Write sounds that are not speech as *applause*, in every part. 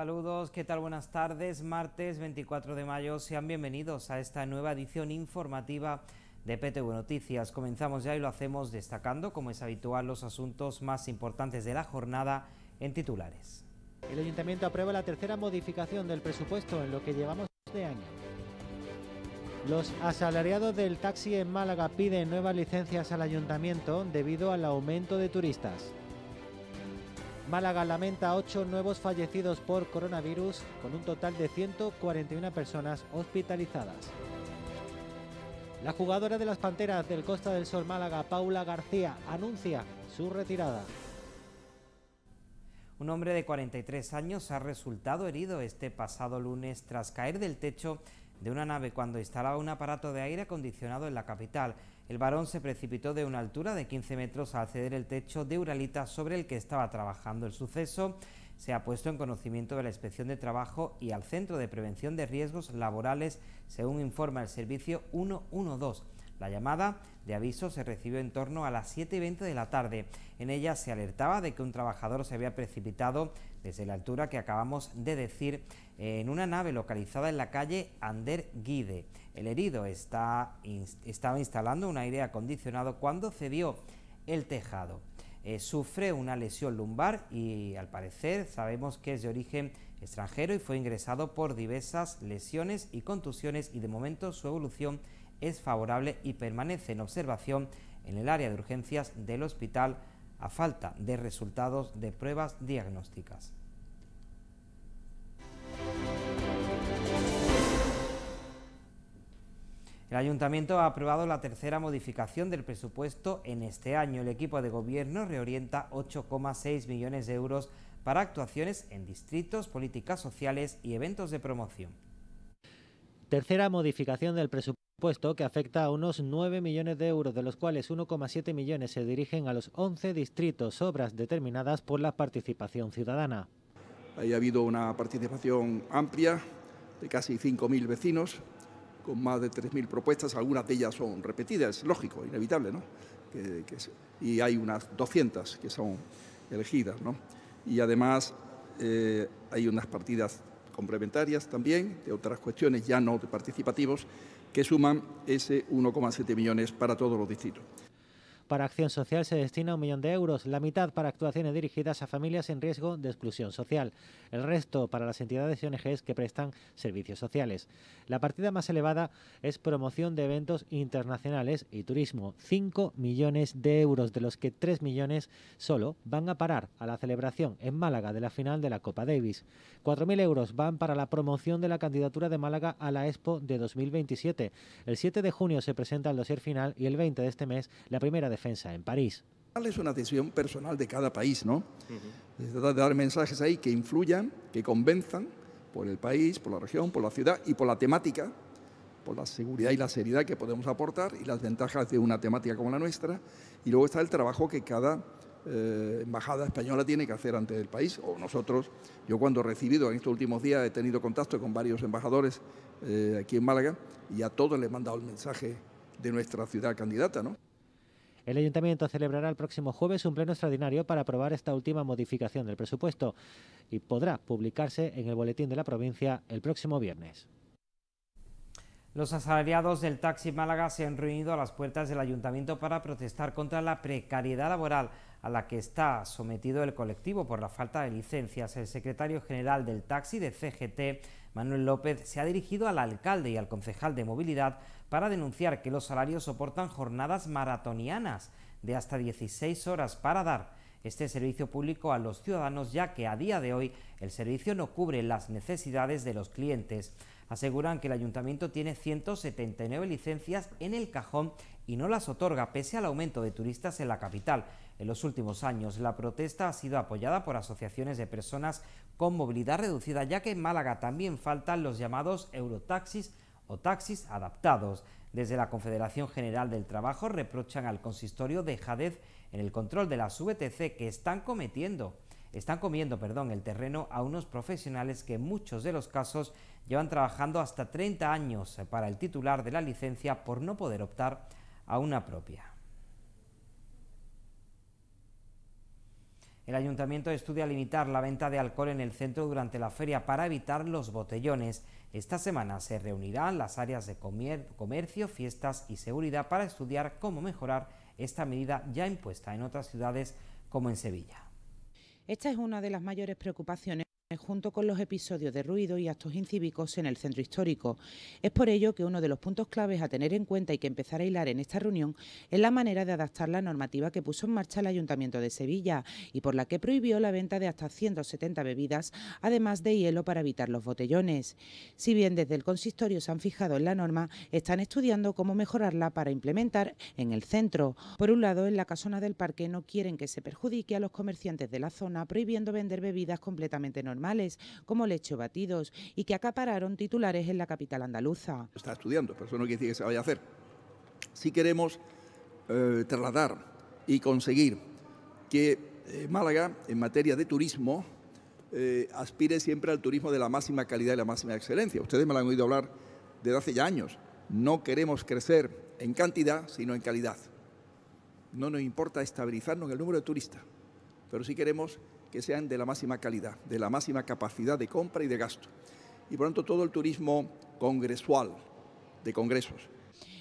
Saludos, ¿qué tal? Buenas tardes. Martes 24 de mayo, sean bienvenidos a esta nueva edición informativa de PTV Noticias. Comenzamos ya y lo hacemos destacando, como es habitual, los asuntos más importantes de la jornada en titulares. El Ayuntamiento aprueba la tercera modificación del presupuesto en lo que llevamos de año. Los asalariados del taxi en Málaga piden nuevas licencias al Ayuntamiento debido al aumento de turistas. Málaga lamenta 8 nuevos fallecidos por coronavirus, con un total de 141 personas hospitalizadas. La jugadora de las Panteras del Costa del Sol Málaga, Paula García, anuncia su retirada. Un hombre de 43 años ha resultado herido este pasado lunes tras caer del techo de una nave cuando instalaba un aparato de aire acondicionado en la capital. El varón se precipitó de una altura de 15 metros al ceder el techo de Uralita sobre el que estaba trabajando. El suceso se ha puesto en conocimiento de la Inspección de Trabajo y al Centro de Prevención de Riesgos Laborales, según informa el servicio 112. La llamada de aviso se recibió en torno a las 7.20 de la tarde. En ella se alertaba de que un trabajador se había precipitado desde la altura que acabamos de decir, en una nave localizada en la calle Ander Guide. El herido estaba instalando un aire acondicionado cuando cedió el tejado. Eh, sufre una lesión lumbar y al parecer sabemos que es de origen extranjero y fue ingresado por diversas lesiones y contusiones y de momento su evolución es favorable y permanece en observación en el área de urgencias del hospital a falta de resultados de pruebas diagnósticas. El Ayuntamiento ha aprobado la tercera modificación del presupuesto en este año. El equipo de gobierno reorienta 8,6 millones de euros para actuaciones en distritos, políticas sociales y eventos de promoción. Tercera modificación del presupuesto puesto que afecta a unos 9 millones de euros, de los cuales 1,7 millones se dirigen a los 11 distritos, obras determinadas por la participación ciudadana. Hay ha habido una participación amplia de casi 5.000 vecinos, con más de 3.000 propuestas, algunas de ellas son repetidas, lógico, inevitable, ¿no? y hay unas 200 que son elegidas, ¿no? Y además eh, hay unas partidas complementarias también, de otras cuestiones ya no participativas... participativos, que suman ese 1,7 millones para todos los distritos. Para acción social se destina un millón de euros, la mitad para actuaciones dirigidas a familias en riesgo de exclusión social, el resto para las entidades y ONGs que prestan servicios sociales. La partida más elevada es promoción de eventos internacionales y turismo, 5 millones de euros, de los que 3 millones solo van a parar a la celebración en Málaga de la final de la Copa Davis. 4.000 euros van para la promoción de la candidatura de Málaga a la Expo de 2027. El 7 de junio se presenta el dossier final y el 20 de este mes la primera de defensa en París. Es una decisión personal de cada país, ¿no? Se trata de dar mensajes ahí que influyan, que convenzan por el país, por la región, por la ciudad y por la temática, por la seguridad y la seriedad que podemos aportar y las ventajas de una temática como la nuestra. Y luego está el trabajo que cada eh, embajada española tiene que hacer ante el país o nosotros. Yo cuando he recibido en estos últimos días he tenido contacto con varios embajadores eh, aquí en Málaga y a todos les he mandado el mensaje de nuestra ciudad candidata. ¿no? El Ayuntamiento celebrará el próximo jueves un pleno extraordinario para aprobar esta última modificación del presupuesto y podrá publicarse en el Boletín de la Provincia el próximo viernes. Los asalariados del Taxi Málaga se han reunido a las puertas del Ayuntamiento para protestar contra la precariedad laboral a la que está sometido el colectivo por la falta de licencias. El secretario general del taxi de CGT, Manuel López, se ha dirigido al alcalde y al concejal de movilidad para denunciar que los salarios soportan jornadas maratonianas de hasta 16 horas para dar este servicio público a los ciudadanos ya que a día de hoy el servicio no cubre las necesidades de los clientes. Aseguran que el ayuntamiento tiene 179 licencias en el cajón y no las otorga pese al aumento de turistas en la capital. En los últimos años, la protesta ha sido apoyada por asociaciones de personas con movilidad reducida, ya que en Málaga también faltan los llamados eurotaxis o taxis adaptados. Desde la Confederación General del Trabajo reprochan al consistorio de Jadez en el control de las VTC que están cometiendo están comiendo perdón, el terreno a unos profesionales que en muchos de los casos llevan trabajando hasta 30 años para el titular de la licencia por no poder optar a una propia. El ayuntamiento estudia limitar la venta de alcohol en el centro durante la feria para evitar los botellones. Esta semana se reunirán las áreas de comercio, fiestas y seguridad para estudiar cómo mejorar esta medida ya impuesta en otras ciudades como en Sevilla. Esta es una de las mayores preocupaciones junto con los episodios de ruido y actos incívicos en el centro histórico. Es por ello que uno de los puntos claves a tener en cuenta y que empezar a hilar en esta reunión es la manera de adaptar la normativa que puso en marcha el Ayuntamiento de Sevilla y por la que prohibió la venta de hasta 170 bebidas, además de hielo para evitar los botellones. Si bien desde el consistorio se han fijado en la norma, están estudiando cómo mejorarla para implementar en el centro. Por un lado, en la casona del parque no quieren que se perjudique a los comerciantes de la zona prohibiendo vender bebidas completamente normales como Lecho batidos, y que acapararon titulares en la capital andaluza. Está estudiando, pero eso no quiere decir que se vaya a hacer. Si queremos eh, trasladar y conseguir que eh, Málaga, en materia de turismo, eh, aspire siempre al turismo de la máxima calidad y la máxima excelencia. Ustedes me lo han oído hablar desde hace ya años. No queremos crecer en cantidad, sino en calidad. No nos importa estabilizarnos en el número de turistas, pero si queremos que sean de la máxima calidad, de la máxima capacidad de compra y de gasto. Y por tanto todo el turismo congresual, de congresos.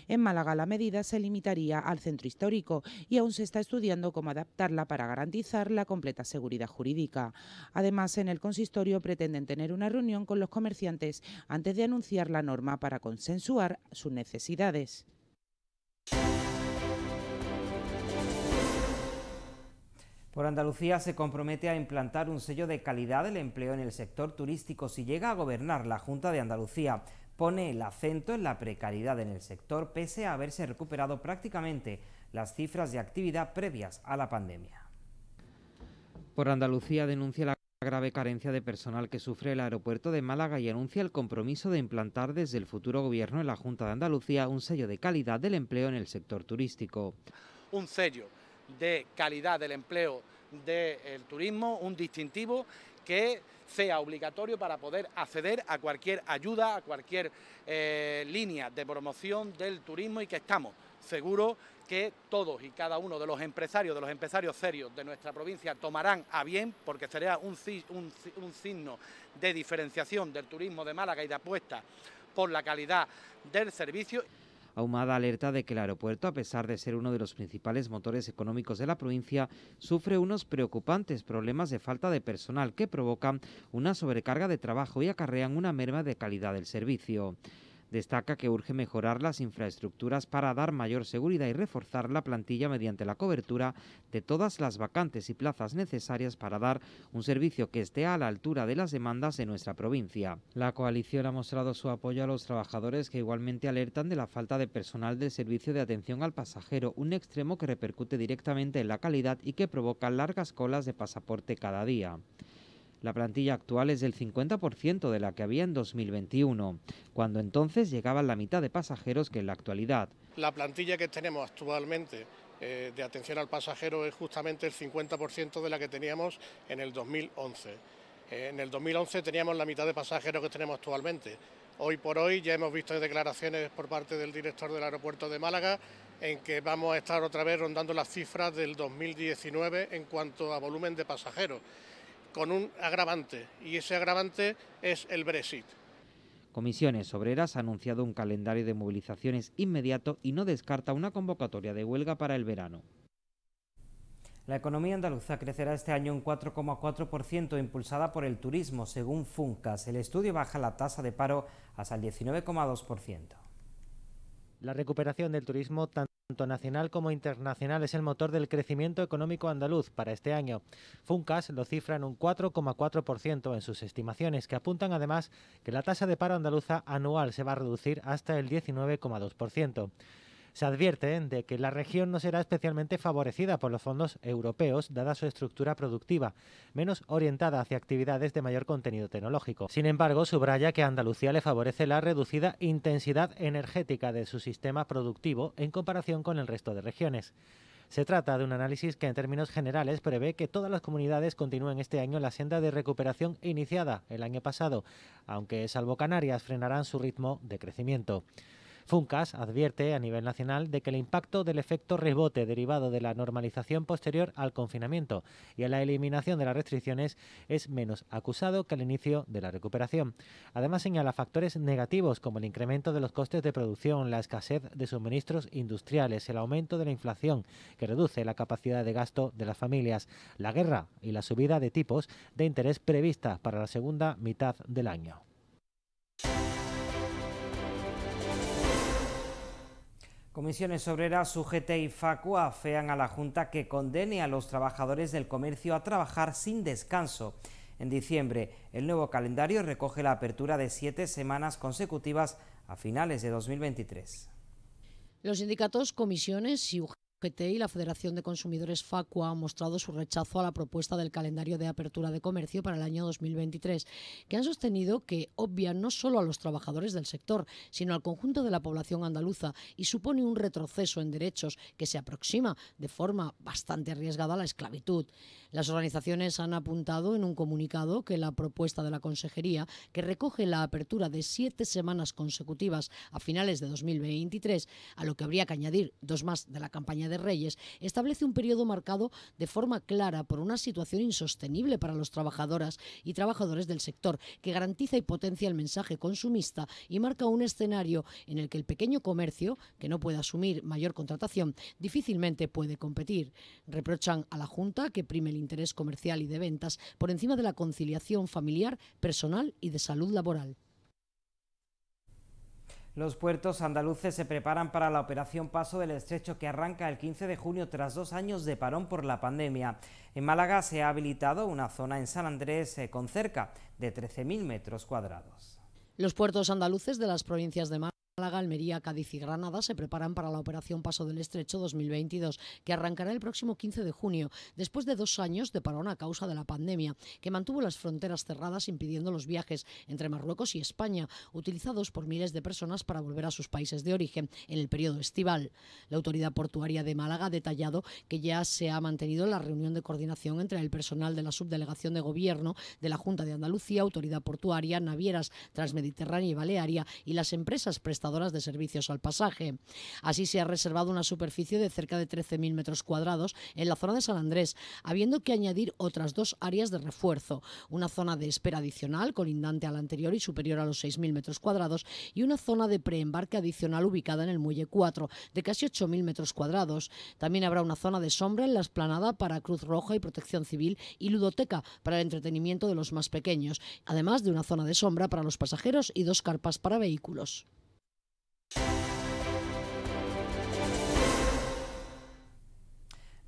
En Málaga la medida se limitaría al centro histórico y aún se está estudiando cómo adaptarla para garantizar la completa seguridad jurídica. Además, en el consistorio pretenden tener una reunión con los comerciantes antes de anunciar la norma para consensuar sus necesidades. Por Andalucía se compromete a implantar un sello de calidad del empleo en el sector turístico si llega a gobernar la Junta de Andalucía. Pone el acento en la precariedad en el sector pese a haberse recuperado prácticamente las cifras de actividad previas a la pandemia. Por Andalucía denuncia la grave carencia de personal que sufre el aeropuerto de Málaga y anuncia el compromiso de implantar desde el futuro gobierno en la Junta de Andalucía un sello de calidad del empleo en el sector turístico. Un sello de calidad del empleo del turismo, un distintivo que sea obligatorio para poder acceder a cualquier ayuda, a cualquier eh, línea de promoción del turismo y que estamos seguros que todos y cada uno de los empresarios, de los empresarios serios de nuestra provincia tomarán a bien porque sería un, un, un signo de diferenciación del turismo de Málaga y de apuesta por la calidad del servicio. Ahumada alerta de que el aeropuerto, a pesar de ser uno de los principales motores económicos de la provincia, sufre unos preocupantes problemas de falta de personal que provocan una sobrecarga de trabajo y acarrean una merma de calidad del servicio. Destaca que urge mejorar las infraestructuras para dar mayor seguridad y reforzar la plantilla mediante la cobertura de todas las vacantes y plazas necesarias para dar un servicio que esté a la altura de las demandas de nuestra provincia. La coalición ha mostrado su apoyo a los trabajadores que igualmente alertan de la falta de personal del servicio de atención al pasajero, un extremo que repercute directamente en la calidad y que provoca largas colas de pasaporte cada día. La plantilla actual es del 50% de la que había en 2021, cuando entonces llegaban la mitad de pasajeros que en la actualidad. La plantilla que tenemos actualmente eh, de atención al pasajero es justamente el 50% de la que teníamos en el 2011. Eh, en el 2011 teníamos la mitad de pasajeros que tenemos actualmente. Hoy por hoy ya hemos visto declaraciones por parte del director del aeropuerto de Málaga en que vamos a estar otra vez rondando las cifras del 2019 en cuanto a volumen de pasajeros con un agravante, y ese agravante es el Brexit. Comisiones Obreras ha anunciado un calendario de movilizaciones inmediato y no descarta una convocatoria de huelga para el verano. La economía andaluza crecerá este año un 4,4% impulsada por el turismo, según Funcas. El estudio baja la tasa de paro hasta el 19,2%. La recuperación del turismo tanto nacional como internacional, es el motor del crecimiento económico andaluz para este año. Funcas lo cifra en un 4,4% en sus estimaciones, que apuntan además que la tasa de paro andaluza anual se va a reducir hasta el 19,2%. Se advierte de que la región no será especialmente favorecida por los fondos europeos, dada su estructura productiva, menos orientada hacia actividades de mayor contenido tecnológico. Sin embargo, subraya que Andalucía le favorece la reducida intensidad energética de su sistema productivo en comparación con el resto de regiones. Se trata de un análisis que en términos generales prevé que todas las comunidades continúen este año la senda de recuperación iniciada el año pasado, aunque salvo Canarias frenarán su ritmo de crecimiento. Funcas advierte a nivel nacional de que el impacto del efecto rebote derivado de la normalización posterior al confinamiento y a la eliminación de las restricciones es menos acusado que el inicio de la recuperación. Además señala factores negativos como el incremento de los costes de producción, la escasez de suministros industriales, el aumento de la inflación que reduce la capacidad de gasto de las familias, la guerra y la subida de tipos de interés prevista para la segunda mitad del año. Comisiones Obreras, UGT y Facua afean a la Junta que condene a los trabajadores del comercio a trabajar sin descanso. En diciembre, el nuevo calendario recoge la apertura de siete semanas consecutivas a finales de 2023. Los sindicatos, comisiones y y la Federación de Consumidores Facua ha mostrado su rechazo a la propuesta del calendario de apertura de comercio para el año 2023, que han sostenido que obvia no solo a los trabajadores del sector, sino al conjunto de la población andaluza y supone un retroceso en derechos que se aproxima de forma bastante arriesgada a la esclavitud. Las organizaciones han apuntado en un comunicado que la propuesta de la Consejería, que recoge la apertura de siete semanas consecutivas a finales de 2023, a lo que habría que añadir dos más de la campaña de Reyes, establece un periodo marcado de forma clara por una situación insostenible para los trabajadoras y trabajadores del sector, que garantiza y potencia el mensaje consumista y marca un escenario en el que el pequeño comercio, que no puede asumir mayor contratación, difícilmente puede competir. Reprochan a la Junta que prime el interés comercial y de ventas por encima de la conciliación familiar, personal y de salud laboral. Los puertos andaluces se preparan para la operación Paso del Estrecho que arranca el 15 de junio tras dos años de parón por la pandemia. En Málaga se ha habilitado una zona en San Andrés eh, con cerca de 13.000 metros cuadrados. Los puertos andaluces de las provincias de Málaga, Almería, Cádiz y Granada se preparan para la operación Paso del Estrecho 2022, que arrancará el próximo 15 de junio, después de dos años de parón a causa de la pandemia, que mantuvo las fronteras cerradas impidiendo los viajes entre Marruecos y España, utilizados por miles de personas para volver a sus países de origen en el periodo estival. La autoridad portuaria de Málaga ha detallado que ya se ha mantenido la reunión de coordinación entre el personal de la subdelegación de gobierno de la Junta de Andalucía, Autoridad Portuaria, Navieras Transmediterránea y Balearia y las empresas prestadoras de servicios al pasaje. Así se ha reservado una superficie de cerca de 13.000 metros cuadrados en la zona de San Andrés, habiendo que añadir otras dos áreas de refuerzo, una zona de espera adicional colindante a la anterior y superior a los 6.000 metros cuadrados y una zona de preembarque adicional ubicada en el muelle 4 de casi 8.000 metros cuadrados. También habrá una zona de sombra en la esplanada para Cruz Roja y Protección Civil y ludoteca para el entretenimiento de los más pequeños, además de una zona de sombra para los pasajeros y dos carpas para vehículos.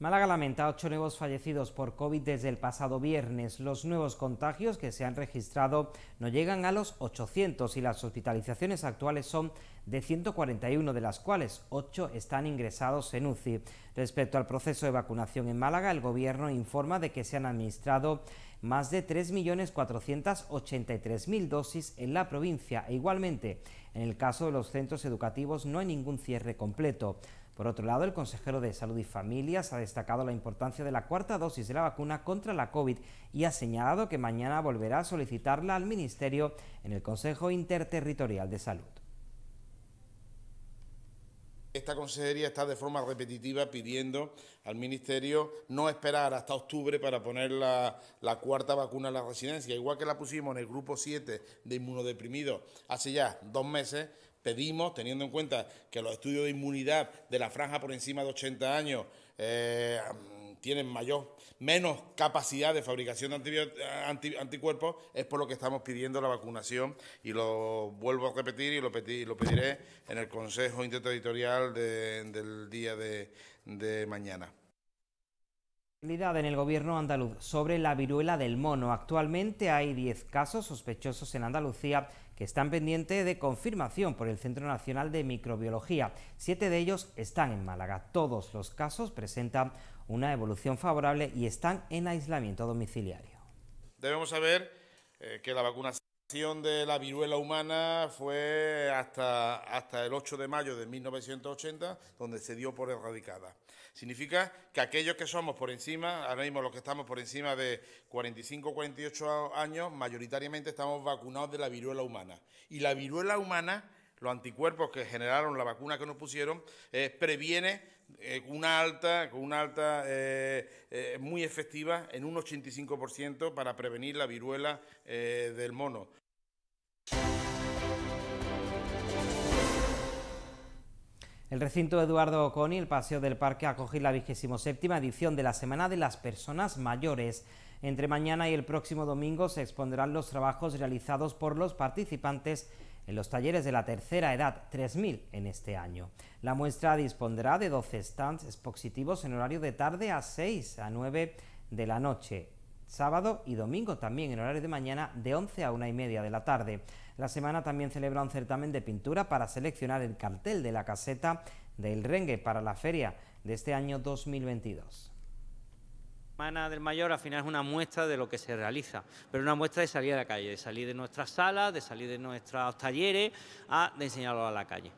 Málaga lamenta ocho nuevos fallecidos por COVID desde el pasado viernes. Los nuevos contagios que se han registrado no llegan a los 800 y las hospitalizaciones actuales son de 141, de las cuales 8 están ingresados en UCI. Respecto al proceso de vacunación en Málaga, el Gobierno informa de que se han administrado más de 3.483.000 dosis en la provincia e igualmente, en el caso de los centros educativos, no hay ningún cierre completo. Por otro lado, el consejero de Salud y Familias ha destacado la importancia de la cuarta dosis de la vacuna contra la COVID y ha señalado que mañana volverá a solicitarla al Ministerio en el Consejo Interterritorial de Salud. Esta consejería está de forma repetitiva pidiendo al Ministerio no esperar hasta octubre para poner la, cuarta vacuna en la residencia. Igual que la pusimos en el grupo 7 de inmunodeprimidos hace ya dos meses, Pedimos, teniendo en cuenta que los estudios de inmunidad de la franja por encima de 80 años eh, tienen mayor, menos capacidad de fabricación de eh, anticuerpos, es por lo que estamos pidiendo la vacunación y lo vuelvo a repetir y lo, pediré en el Consejo Interterritorial del día de, de mañana en el gobierno andaluz sobre la viruela del mono. Actualmente hay 10 casos sospechosos en Andalucía que están pendientes de confirmación por el Centro Nacional de Microbiología. Siete de ellos están en Málaga. Todos los casos presentan una evolución favorable y están en aislamiento domiciliario. Debemos saber eh, que la vacuna de la viruela humana fue hasta, hasta el 8 de mayo de 1980, donde se dio por erradicada. Significa que aquellos que somos por encima, ahora mismo los que estamos por encima de 45 48 años, mayoritariamente estamos vacunados de la viruela humana. Y la viruela humana, los anticuerpos que generaron la vacuna que nos pusieron, eh, previene eh, una alta, una alta eh, muy efectiva en un 85% para prevenir la viruela del mono. El recinto Eduardo Oconi, el Paseo del Parque, acoge la séptima edición de la Semana de las Personas Mayores. Entre mañana y el próximo domingo se expondrán los trabajos realizados por los participantes en los talleres de la tercera edad, 3.000 en este año. La muestra dispondrá de 12 stands expositivos en horario de tarde a 6 a 9 de la noche sábado y domingo también en horarios de mañana de 11 a 1 y media de la tarde. La semana también celebra un certamen de pintura para seleccionar el cartel de la caseta del Rengue para la feria de este año 2022. La Semana del Mayor al final es una muestra de lo que se realiza, pero una muestra de salir a la calle, de salir de nuestras salas, de salir de nuestros talleres, a, de enseñarlo a la calle.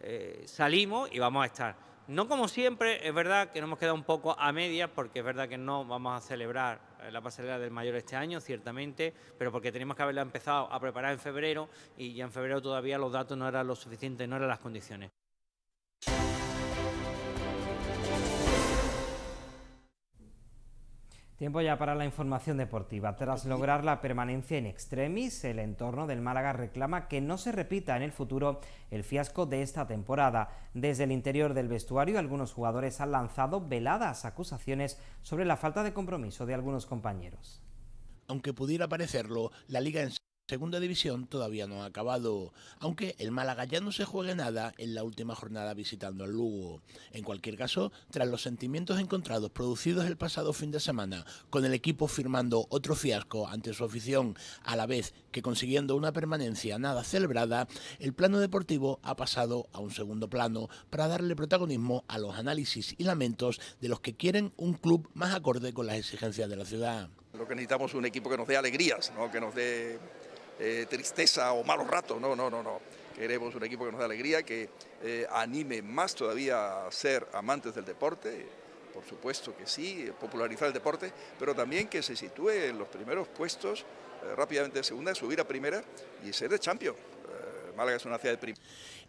Eh, salimos y vamos a estar no como siempre, es verdad que nos hemos quedado un poco a media porque es verdad que no vamos a celebrar eh, la pasarela del mayor este año, ciertamente, pero porque teníamos que haberla empezado a preparar en febrero y ya en febrero todavía los datos no eran lo suficientes, no eran las condiciones. Tiempo ya para la información deportiva. Tras lograr la permanencia en extremis, el entorno del Málaga reclama que no se repita en el futuro el fiasco de esta temporada. Desde el interior del vestuario, algunos jugadores han lanzado veladas acusaciones sobre la falta de compromiso de algunos compañeros. Aunque pudiera parecerlo, la liga en Segunda división todavía no ha acabado, aunque el Málaga ya no se juegue nada en la última jornada visitando al Lugo. En cualquier caso, tras los sentimientos encontrados producidos el pasado fin de semana, con el equipo firmando otro fiasco ante su afición, a la vez que consiguiendo una permanencia nada celebrada, el plano deportivo ha pasado a un segundo plano para darle protagonismo a los análisis y lamentos de los que quieren un club más acorde con las exigencias de la ciudad. Lo que necesitamos es un equipo que nos dé alegrías, ¿no? que nos dé eh, tristeza o malos ratos. No, no, no, no. Queremos un equipo que nos dé alegría, que eh, anime más todavía a ser amantes del deporte, por supuesto que sí, popularizar el deporte, pero también que se sitúe en los primeros puestos, eh, rápidamente de segunda, subir a primera y ser de champion. Málaga es una ciudad de prima.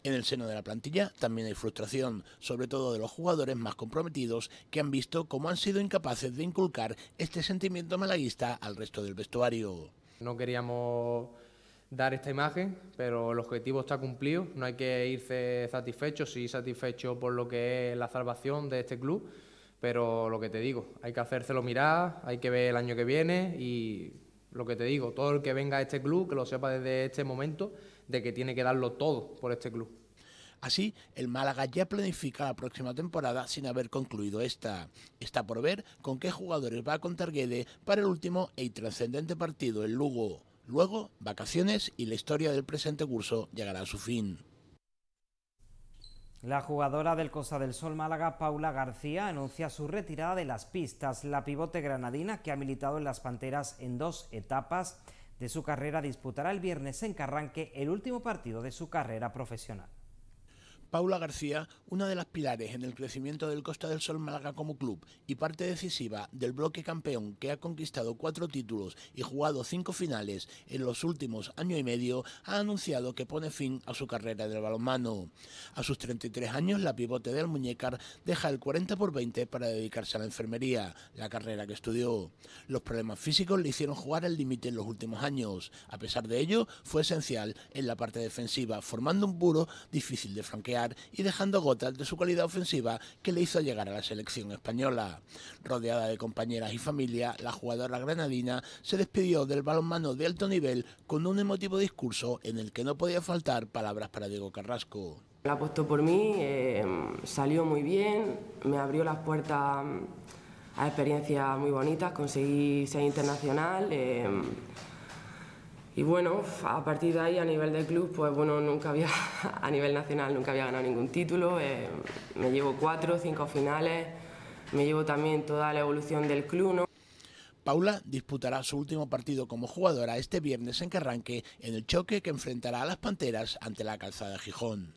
En el seno de la plantilla también hay frustración, sobre todo de los jugadores más comprometidos que han visto cómo han sido incapaces de inculcar este sentimiento malaguista al resto del vestuario. No queríamos dar esta imagen, pero el objetivo está cumplido, no hay que irse satisfecho, sí satisfecho por lo que es la salvación de este club, pero lo que te digo, hay que hacérselo mirar, hay que ver el año que viene y lo que te digo, todo el que venga a este club, que lo sepa desde este momento, de que tiene que darlo todo por este club. Así, el Málaga ya planifica la próxima temporada sin haber concluido esta. Está por ver con qué jugadores va a contar Guede para el último e trascendente partido, el Lugo. Luego, vacaciones y la historia del presente curso llegará a su fin. La jugadora del Costa del Sol Málaga, Paula García, anuncia su retirada de las pistas. La pivote granadina, que ha militado en las Panteras en dos etapas de su carrera, disputará el viernes en Carranque el último partido de su carrera profesional. Paula García, una de las pilares en el crecimiento del Costa del Sol Málaga como club y parte decisiva del bloque campeón que ha conquistado cuatro títulos y jugado cinco finales en los últimos año y medio, ha anunciado que pone fin a su carrera del balonmano. A sus 33 años, la pivote del Muñecar deja el 40 por 20 para dedicarse a la enfermería, la carrera que estudió. Los problemas físicos le hicieron jugar al límite en los últimos años. A pesar de ello, fue esencial en la parte defensiva, formando un puro difícil de franquear y dejando gotas de su calidad ofensiva que le hizo llegar a la selección española. Rodeada de compañeras y familia, la jugadora granadina se despidió del balonmano de alto nivel con un emotivo discurso en el que no podía faltar palabras para Diego Carrasco. La apostó por mí, em, salió muy bien, me abrió las puertas em, a experiencias muy bonitas, conseguí ser internacional. Em, y bueno, a partir de ahí, a nivel del club, pues bueno, nunca había, *laughs* a nivel nacional, nunca había ganado ningún título. Eh, me llevo cuatro, cinco finales, me llevo también toda la evolución del club, Paula disputará su último partido como jugadora este viernes en Carranque en el choque que enfrentará a las Panteras ante la calzada Gijón.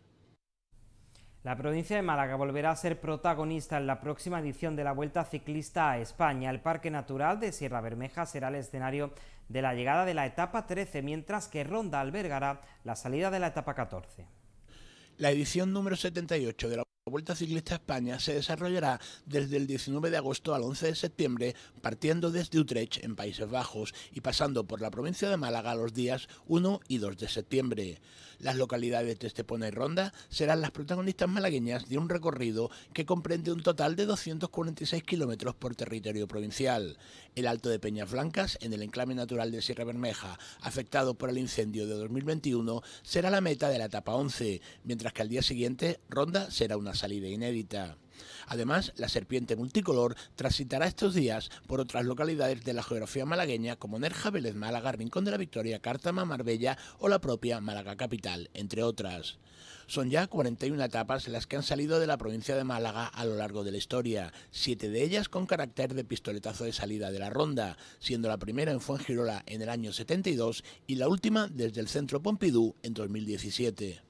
La provincia de Málaga volverá a ser protagonista en la próxima edición de la Vuelta Ciclista a España. El Parque Natural de Sierra Bermeja será el escenario de la llegada de la etapa 13, mientras que Ronda albergará la salida de la etapa 14. La edición número 78 de la Vuelta Ciclista a España se desarrollará desde el 19 de agosto al 11 de septiembre, partiendo desde Utrecht, en Países Bajos, y pasando por la provincia de Málaga los días 1 y 2 de septiembre. Las localidades de Estepona y Ronda serán las protagonistas malagueñas de un recorrido que comprende un total de 246 kilómetros por territorio provincial. El Alto de Peñas Blancas, en el enclave natural de Sierra Bermeja, afectado por el incendio de 2021, será la meta de la etapa 11, mientras que al día siguiente Ronda será una salida inédita. Además, la serpiente multicolor transitará estos días por otras localidades de la geografía malagueña como Nerja, Vélez Málaga, Rincón de la Victoria, Cártama, Marbella o la propia Málaga Capital, entre otras. Son ya 41 etapas las que han salido de la provincia de Málaga a lo largo de la historia, siete de ellas con carácter de pistoletazo de salida de la ronda, siendo la primera en Fuengirola en el año 72 y la última desde el Centro Pompidou en 2017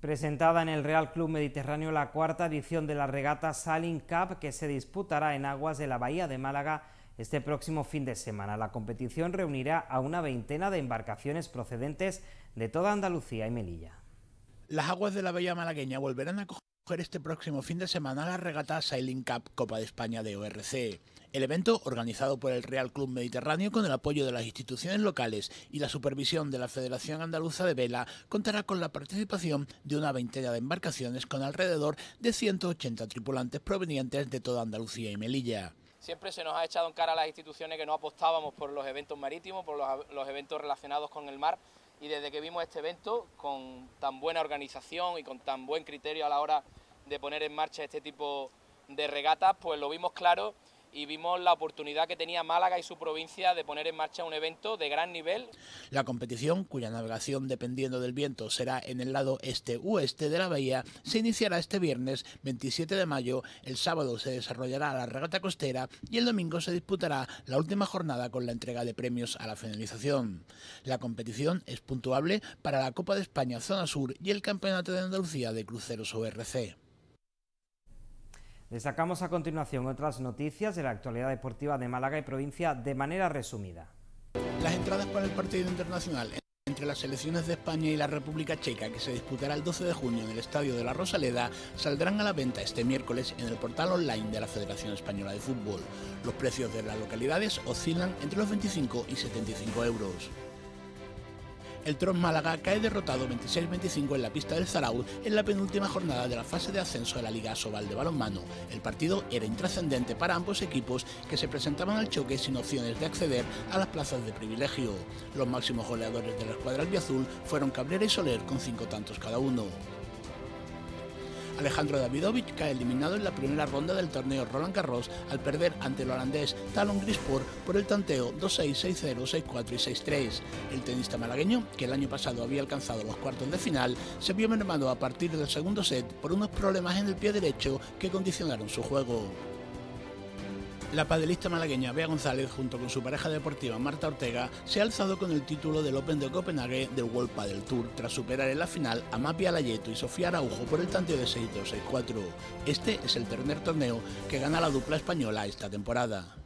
presentada en el Real Club Mediterráneo la cuarta edición de la regata Sailing Cup que se disputará en aguas de la Bahía de Málaga este próximo fin de semana. La competición reunirá a una veintena de embarcaciones procedentes de toda Andalucía y Melilla. Las aguas de la Bahía Malagueña volverán a coger este próximo fin de semana la regata Sailing Cup Copa de España de ORC. El evento, organizado por el Real Club Mediterráneo con el apoyo de las instituciones locales y la supervisión de la Federación Andaluza de Vela, contará con la participación de una veintena de embarcaciones con alrededor de 180 tripulantes provenientes de toda Andalucía y Melilla. Siempre se nos ha echado en cara a las instituciones que no apostábamos por los eventos marítimos, por los, los eventos relacionados con el mar y desde que vimos este evento, con tan buena organización y con tan buen criterio a la hora de poner en marcha este tipo de regatas, pues lo vimos claro y vimos la oportunidad que tenía Málaga y su provincia de poner en marcha un evento de gran nivel. La competición, cuya navegación dependiendo del viento será en el lado este-oeste de la bahía, se iniciará este viernes 27 de mayo, el sábado se desarrollará la regata costera y el domingo se disputará la última jornada con la entrega de premios a la finalización. La competición es puntuable para la Copa de España Zona Sur y el Campeonato de Andalucía de Cruceros ORC. Destacamos a continuación otras noticias de la actualidad deportiva de Málaga y provincia de manera resumida. Las entradas para el partido internacional entre las selecciones de España y la República Checa, que se disputará el 12 de junio en el Estadio de la Rosaleda, saldrán a la venta este miércoles en el portal online de la Federación Española de Fútbol. Los precios de las localidades oscilan entre los 25 y 75 euros el Tron Málaga cae derrotado 26-25 en la pista del Zarauz en la penúltima jornada de la fase de ascenso de la Liga Sobal de Balonmano. El partido era intrascendente para ambos equipos que se presentaban al choque sin opciones de acceder a las plazas de privilegio. Los máximos goleadores de la escuadra albiazul fueron Cabrera y Soler con cinco tantos cada uno. Alejandro Davidovich cae eliminado en la primera ronda del torneo Roland Garros al perder ante el holandés Talon Grispor por el tanteo 2-6, 6-0, 6-4 y 6-3. El tenista malagueño, que el año pasado había alcanzado los cuartos de final, se vio mermado a partir del segundo set por unos problemas en el pie derecho que condicionaron su juego. La padelista malagueña Bea González, junto con su pareja deportiva Marta Ortega, se ha alzado con el título del Open de Copenhague del World Padel Tour tras superar en la final a Mapi Alayeto y Sofía Araujo por el tanteo de 6-2-6-4. Este es el tercer torneo que gana la dupla española esta temporada.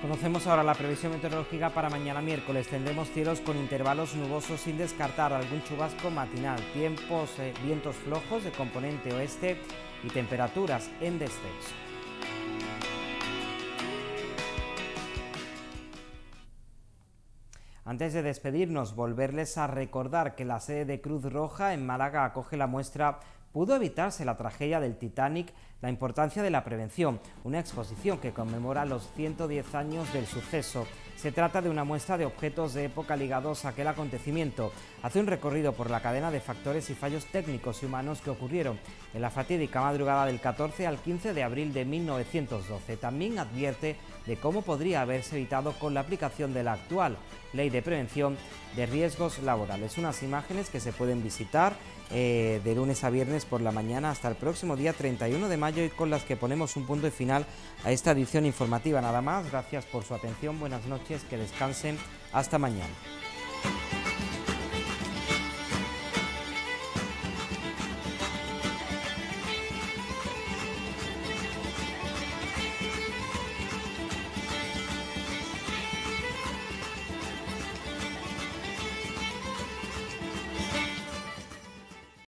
Conocemos ahora la previsión meteorológica para mañana miércoles. Tendremos cielos con intervalos nubosos sin descartar algún chubasco matinal, tiempos, eh, vientos flojos de componente oeste y temperaturas en descenso. Antes de despedirnos, volverles a recordar que la sede de Cruz Roja en Málaga acoge la muestra pudo evitarse la tragedia del Titanic, la importancia de la prevención, una exposición que conmemora los 110 años del suceso. Se trata de una muestra de objetos de época ligados a aquel acontecimiento. Hace un recorrido por la cadena de factores y fallos técnicos y humanos que ocurrieron en la fatídica madrugada del 14 al 15 de abril de 1912. También advierte de cómo podría haberse evitado con la aplicación de la actual Ley de Prevención de Riesgos Laborales. Unas imágenes que se pueden visitar eh, de lunes a viernes por la mañana hasta el próximo día 31 de mayo y con las que ponemos un punto y final a esta edición informativa. Nada más, gracias por su atención, buenas noches, que descansen, hasta mañana.